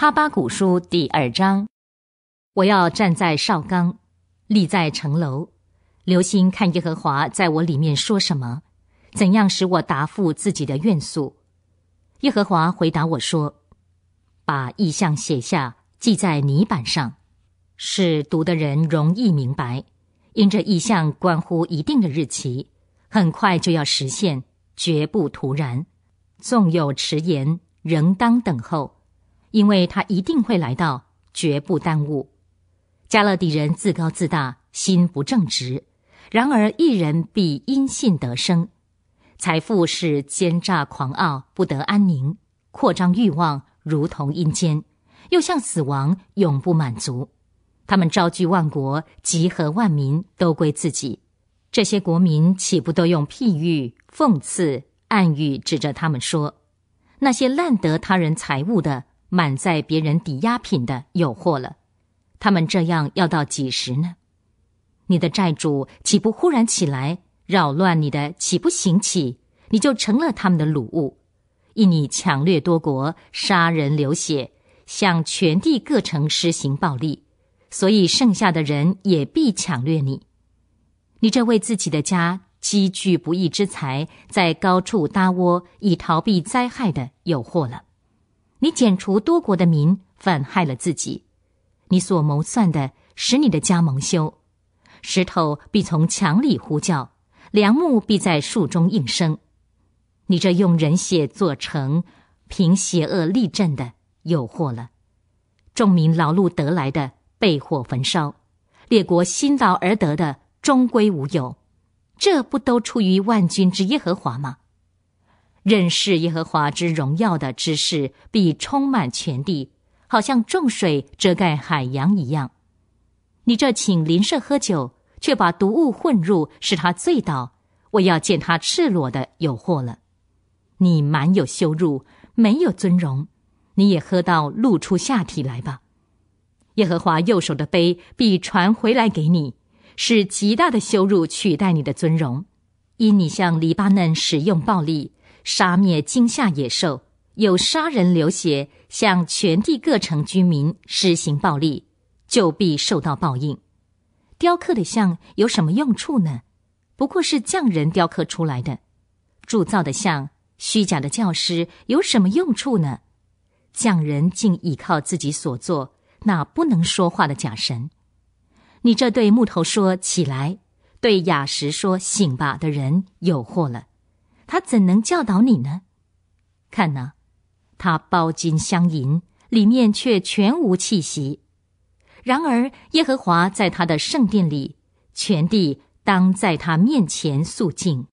哈巴古书第二章，我要站在哨岗，立在城楼，留心看耶和华在我里面说什么，怎样使我答复自己的愿诉。耶和华回答我说：“把意象写下，记在泥板上，使读的人容易明白。因这意象关乎一定的日期，很快就要实现，绝不突然。纵有迟延，仍当等候。”因为他一定会来到，绝不耽误。加勒底人自高自大，心不正直。然而一人必因信得生。财富是奸诈狂傲，不得安宁；扩张欲望如同阴间，又像死亡，永不满足。他们招聚万国，集合万民，都归自己。这些国民岂不都用譬喻、讽刺、暗喻指着他们说：那些滥得他人财物的？满载别人抵押品的有货了，他们这样要到几时呢？你的债主岂不忽然起来扰乱你？的岂不行起？你就成了他们的虏物，因你抢掠多国，杀人流血，向全地各城施行暴力，所以剩下的人也必抢掠你。你这为自己的家积聚不义之财，在高处搭窝，以逃避灾害的有货了。你剪除多国的民，反害了自己；你所谋算的，使你的家蒙羞。石头必从墙里呼叫，梁木必在树中应声。你这用人血做成，凭邪恶立阵的，有祸了！众民劳碌得来的，被火焚烧；列国辛劳而得的，终归无有。这不都出于万军之耶和华吗？认识耶和华之荣耀的知识必充满全地，好像众水遮盖海洋一样。你这请邻舍喝酒，却把毒物混入，使他醉倒。我要见他赤裸的有祸了。你满有羞辱，没有尊荣，你也喝到露出下体来吧。耶和华右手的杯必传回来给你，是极大的羞辱取代你的尊荣，因你向黎巴嫩使用暴力。杀灭惊吓野兽，有杀人流血，向全地各城居民施行暴力，就必受到报应。雕刻的像有什么用处呢？不过是匠人雕刻出来的。铸造的像，虚假的教师有什么用处呢？匠人竟倚靠自己所做那不能说话的假神，你这对木头说起来，对雅石说醒吧的人有祸了。他怎能教导你呢？看呐，他包金镶银，里面却全无气息。然而，耶和华在他的圣殿里，全地当在他面前肃静。